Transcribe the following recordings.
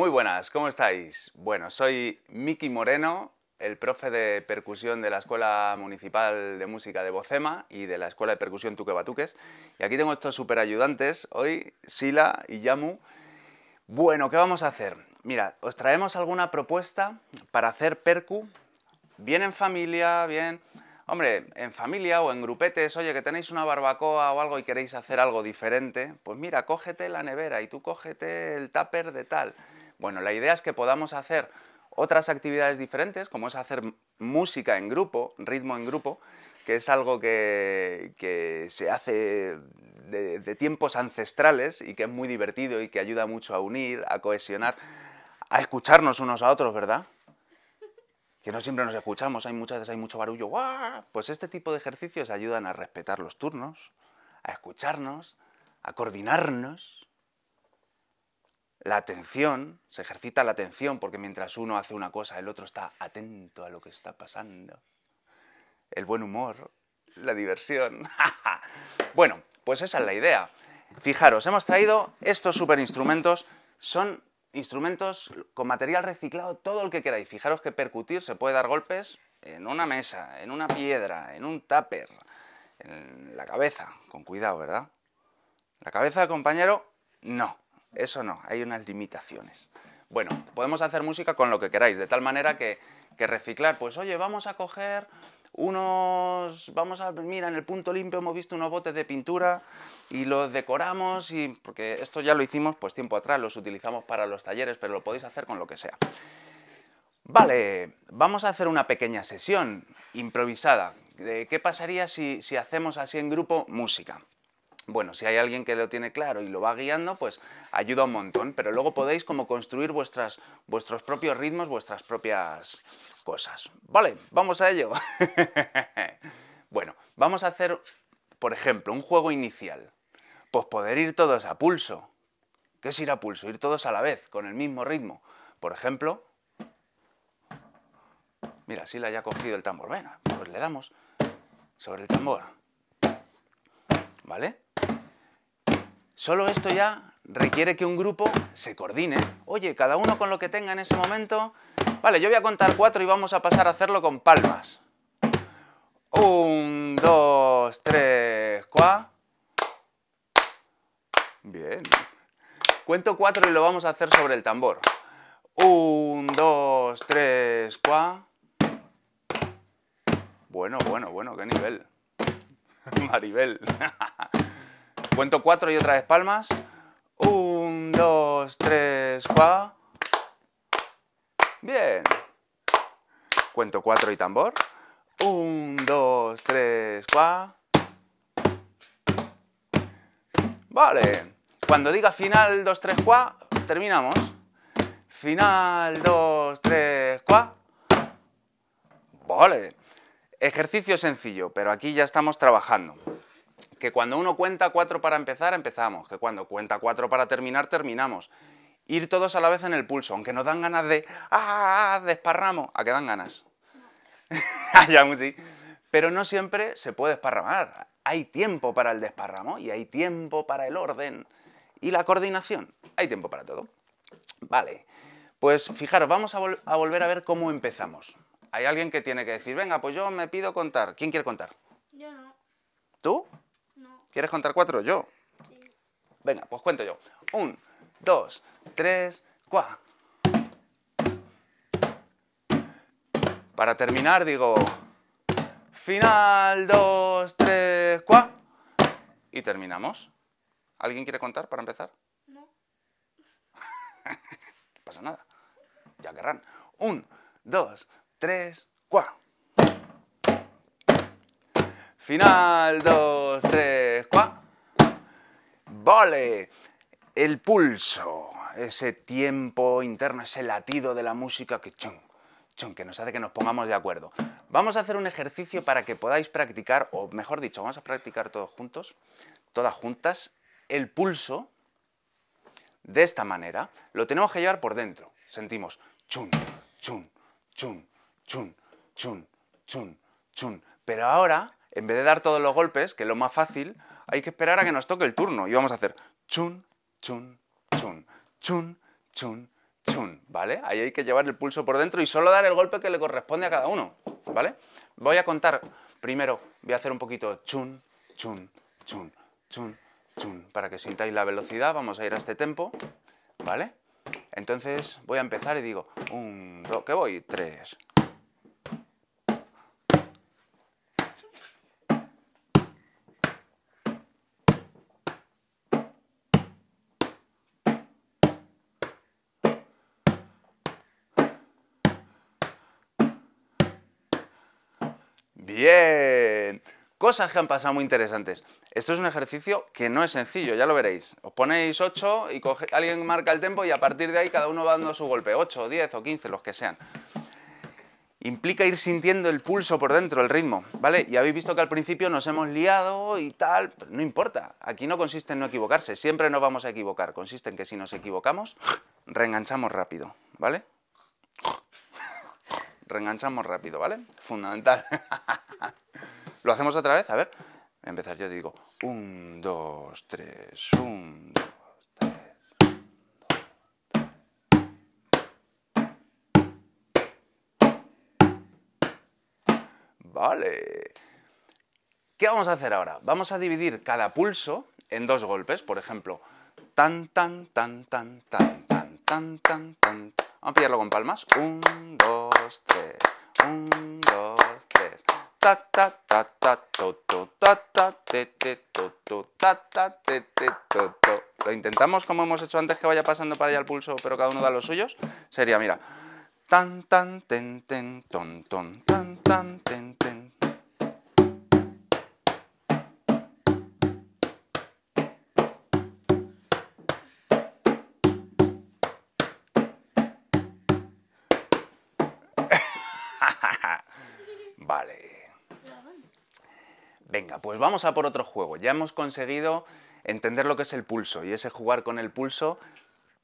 Muy buenas, ¿cómo estáis? Bueno, soy Miki Moreno, el profe de percusión de la Escuela Municipal de Música de Bocema y de la Escuela de Percusión Tuque Y aquí tengo estos superayudantes hoy, Sila y Yamu. Bueno, ¿qué vamos a hacer? Mira, os traemos alguna propuesta para hacer percu, bien en familia, bien... Hombre, en familia o en grupetes, oye, que tenéis una barbacoa o algo y queréis hacer algo diferente, pues mira, cógete la nevera y tú cógete el tupper de tal bueno, la idea es que podamos hacer otras actividades diferentes, como es hacer música en grupo, ritmo en grupo, que es algo que, se hace de, de, tiempos ancestrales y que es muy divertido y que ayuda mucho a unir, a cohesionar, a escucharnos unos a otros, ¿verdad? Que no siempre nos escuchamos, hay muchas veces hay mucho barullo. ¡guau! Pues este tipo de ejercicios ayudan a respetar los turnos, a escucharnos, a coordinarnos la atención, se ejercita la atención porque mientras uno hace una cosa, el otro está atento a lo que está pasando. El buen humor, la diversión. bueno, pues esa es la idea. Fijaros, hemos traído estos super instrumentos. Son instrumentos con material reciclado, todo el que queráis. Fijaros que percutir se puede dar golpes en una mesa, en una piedra, en un tupper, en la cabeza, con cuidado, ¿verdad? La cabeza, compañero, no. Eso no, hay unas limitaciones. Bueno, podemos hacer música con lo que queráis, de tal manera que, reciclar, pues oye, vamos a coger unos, vamos a, mira, en el punto limpio hemos visto unos botes de pintura y los decoramos y, porque esto ya lo hicimos pues tiempo atrás, los utilizamos para los talleres, pero lo podéis hacer con lo que sea. Vale, vamos a hacer una pequeña sesión improvisada. ¿Qué pasaría si hacemos así en grupo música? Bueno, si hay alguien que lo tiene claro y lo va guiando, pues ayuda un montón, pero luego podéis como construir vuestras, vuestros propios ritmos, vuestras propias cosas. Vale, vamos a ello. bueno, vamos a hacer, por ejemplo, un juego inicial. Pues poder ir todos a pulso. ¿Qué es ir a pulso? Ir todos a la vez, con el mismo ritmo. Por ejemplo, mira, si le haya cogido el tambor. Bueno, pues le damos sobre el tambor. ¿Vale? Solo esto ya requiere que un grupo se coordine. Oye, cada uno con lo que tenga en ese momento. Vale, yo voy a contar cuatro y vamos a pasar a hacerlo con palmas. Un, dos, tres, cuatro. Bien. Cuento cuatro y lo vamos a hacer sobre el tambor. Un, dos, tres, cuatro. Bueno, bueno, bueno, qué nivel. Maribel. Cuento cuatro y otra vez palmas. Un, dos, tres, cuá. Bien. Cuento cuatro y tambor. Un, dos, tres, cuá. Vale. Cuando diga final, dos, tres, cuá, terminamos. Final, dos, tres, cuá. Vale. Ejercicio sencillo, pero aquí ya estamos trabajando que cuando uno cuenta cuatro para empezar, empezamos, que cuando cuenta cuatro para terminar, terminamos. Ir todos a la vez en el pulso, aunque nos dan ganas de ¡ah! desparramos, a qué dan ganas. ya, sí. Pero no siempre se puede desparramar Hay tiempo para el desparramo y hay tiempo para el orden y la coordinación. Hay tiempo para todo. Vale. Pues fijaros, vamos a volver a ver cómo empezamos. Hay alguien que tiene que decir, venga, pues yo me pido contar. ¿Quién quiere contar? Yo no. ¿Tú? ¿Quieres contar cuatro? Yo. Sí. Venga, pues cuento yo. Un, dos, tres, cuá. Para terminar digo... Final, dos, tres, cuá. Y terminamos. ¿Alguien quiere contar para empezar? No. no pasa nada. Ya querrán. Un, dos, tres, cuá. Final, dos, tres. ¡Vale! el pulso, ese tiempo interno, ese latido de la música que chon, chon, que nos hace que nos pongamos de acuerdo. Vamos a hacer un ejercicio para que podáis practicar, o mejor dicho, vamos a practicar todos juntos, todas juntas, el pulso de esta manera. Lo tenemos que llevar por dentro. Sentimos chun, chun, chun, chun, chun, chun, chun. Pero ahora, en vez de dar todos los golpes, que es lo más fácil, hay que esperar a que nos toque el turno. Y vamos a hacer chun, chun, chun, chun, chun, chun, ¿vale? Ahí hay que llevar el pulso por dentro y solo dar el golpe que le corresponde a cada uno, ¿vale? Voy a contar. Primero voy a hacer un poquito chun, chun, chun, chun, chun, para que sintáis la velocidad. Vamos a ir a este tempo, ¿vale? Entonces voy a empezar y digo, un, dos, que voy, tres, Bien. Cosas que han pasado muy interesantes. Esto es un ejercicio que no es sencillo, ya lo veréis. Os ponéis 8 y alguien marca el tiempo y a partir de ahí cada uno va dando su golpe. 8, 10 o 15, los que sean. Implica ir sintiendo el pulso por dentro, el ritmo, ¿vale? Y habéis visto que al principio nos hemos liado y tal, no importa. Aquí no consiste en no equivocarse, siempre nos vamos a equivocar. Consiste en que si nos equivocamos, reenganchamos rápido, ¿vale? reenganchamos rápido, ¿vale? Fundamental. Lo hacemos otra vez, a ver. Empezar yo digo, 1, 2, 3, 1, 2, 3. Vale. ¿Qué vamos a hacer ahora? Vamos a dividir cada pulso en dos golpes, por ejemplo, tan tan tan tan tan tan tan tan tan tan Vamos a pillarlo con palmas. Un, dos, tres. Un, dos, tres. Ta ta ta ta to to ta ta te te to to ta ta te te to to. Lo intentamos como hemos hecho antes que vaya pasando para allá el pulso, pero cada uno da los suyos. Sería, mira. Tan tan ten ten ton ton tan tan ten ten Vale. Venga, pues vamos a por otro juego. Ya hemos conseguido entender lo que es el pulso y ese jugar con el pulso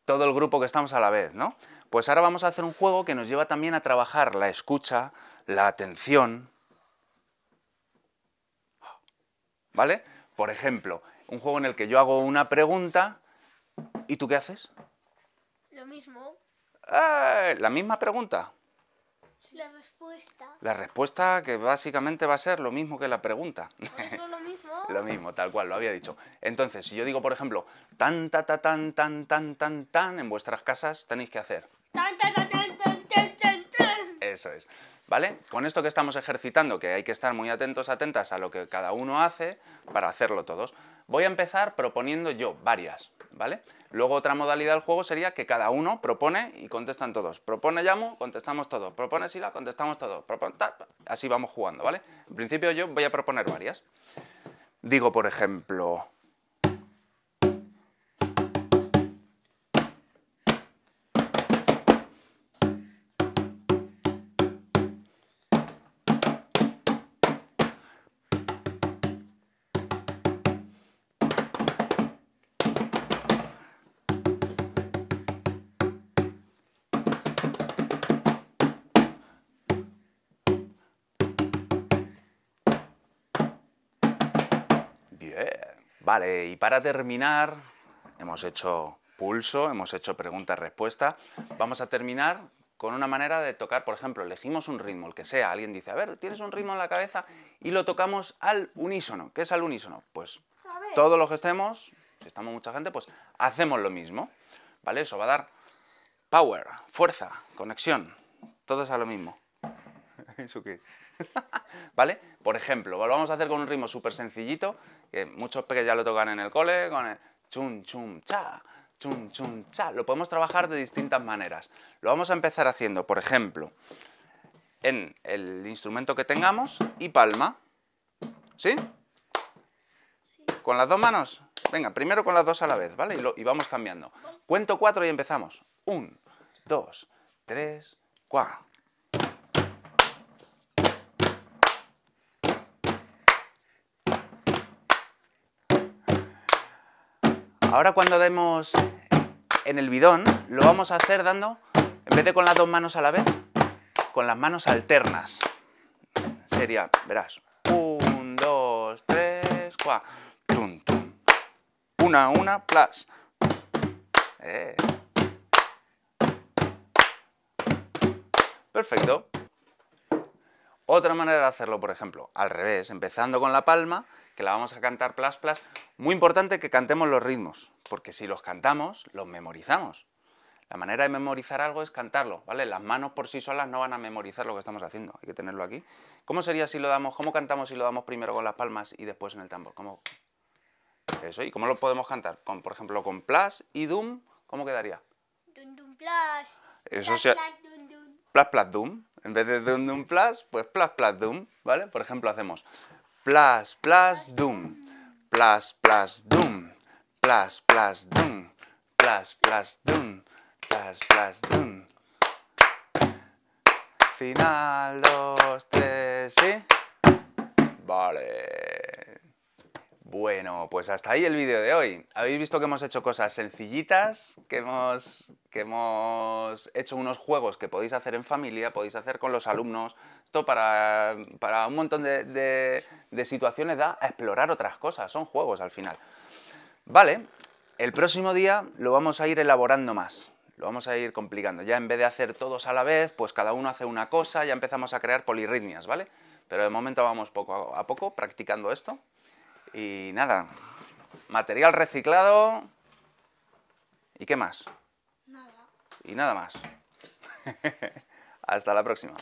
todo el grupo que estamos a la vez, ¿no? Pues ahora vamos a hacer un juego que nos lleva también a trabajar la escucha, la atención. ¿Vale? Por ejemplo, un juego en el que yo hago una pregunta y tú qué haces? Lo mismo. ¡Eh! la misma pregunta. La respuesta. La respuesta que básicamente va a ser lo mismo que la pregunta. Eso lo mismo. lo mismo, tal cual, lo había dicho. Entonces, si yo digo, por ejemplo, tan, ta, ta, tan, tan, tan, tan, tan, en vuestras casas tenéis que hacer. Eso es. ¿Vale? Con esto que estamos ejercitando, que hay que estar muy atentos, atentas a lo que cada uno hace para hacerlo todos, voy a empezar proponiendo yo varias, ¿vale? Luego otra modalidad del juego sería que cada uno propone y contestan todos. Propone llamo, contestamos todos. Propone Sila, contestamos todos. Propone, así vamos jugando, ¿vale? En principio yo voy a proponer varias. Digo, por ejemplo, Eh, vale, y para terminar, hemos hecho pulso, hemos hecho pregunta-respuesta. Vamos a terminar con una manera de tocar, por ejemplo, elegimos un ritmo, el que sea. Alguien dice, a ver, tienes un ritmo en la cabeza y lo tocamos al unísono. ¿Qué es al unísono? Pues todos los que estemos, si estamos mucha gente, pues hacemos lo mismo. ¿Vale? Eso va a dar power, fuerza, conexión. Todo es a lo mismo. ¿Vale? Por ejemplo, lo vamos a hacer con un ritmo súper sencillito, que muchos pequeños ya lo tocan en el cole, con el chum, chum, cha, chum, chum, cha. Lo podemos trabajar de distintas maneras. Lo vamos a empezar haciendo, por ejemplo, en el instrumento que tengamos y palma. ¿Sí? sí. con las dos manos? Venga, primero con las dos a la vez, ¿vale? Y, y vamos cambiando. Cuento cuatro y empezamos. Un, dos, tres, cuatro. Ahora cuando demos en el bidón, lo vamos a hacer dando, en vez de con las dos manos a la vez, con las manos alternas. Sería, verás, un, dos, tres, cuatro, tum, tum. Una, una, plas. Eh. Perfecto. Otra manera de hacerlo, por ejemplo, al revés, empezando con la palma, que la vamos a cantar plas plas. Muy importante que cantemos los ritmos, porque si los cantamos, los memorizamos. La manera de memorizar algo es cantarlo, ¿vale? Las manos por sí solas no van a memorizar lo que estamos haciendo, hay que tenerlo aquí. ¿Cómo sería si lo damos, cómo cantamos si lo damos primero con las palmas y después en el tambor? ¿Cómo? Eso, ¿y cómo lo podemos cantar? Con, por ejemplo, con plas y doom. ¿cómo quedaría? Dum dum plas. Eso plas, sea... Plas, dum, dum. Plas, plas, dum. En vez de Doom dum plas pues Plus Plus Doom, ¿vale? Por ejemplo, hacemos Plus Plus Doom, Plus plas Doom, Plus Plus Doom, Plus Plus Doom, Plus Plus Doom. Final, dos, tres sí, Vale. Bueno, pues hasta ahí el vídeo de hoy. Habéis visto que hemos hecho cosas sencillitas, que hemos, que hemos hecho unos juegos que podéis hacer en familia, podéis hacer con los alumnos. Esto para, un montón de, situaciones da a explorar otras cosas, son juegos al final. Vale, el próximo día lo vamos a ir elaborando más lo vamos a ir complicando. Ya en vez de hacer todos a la vez, pues cada uno hace una cosa, ya empezamos a crear polirritmias, ¿vale? Pero de momento vamos poco a poco practicando esto. Y nada, material reciclado. ¿Y qué más? Nada. Y nada más. Hasta la próxima.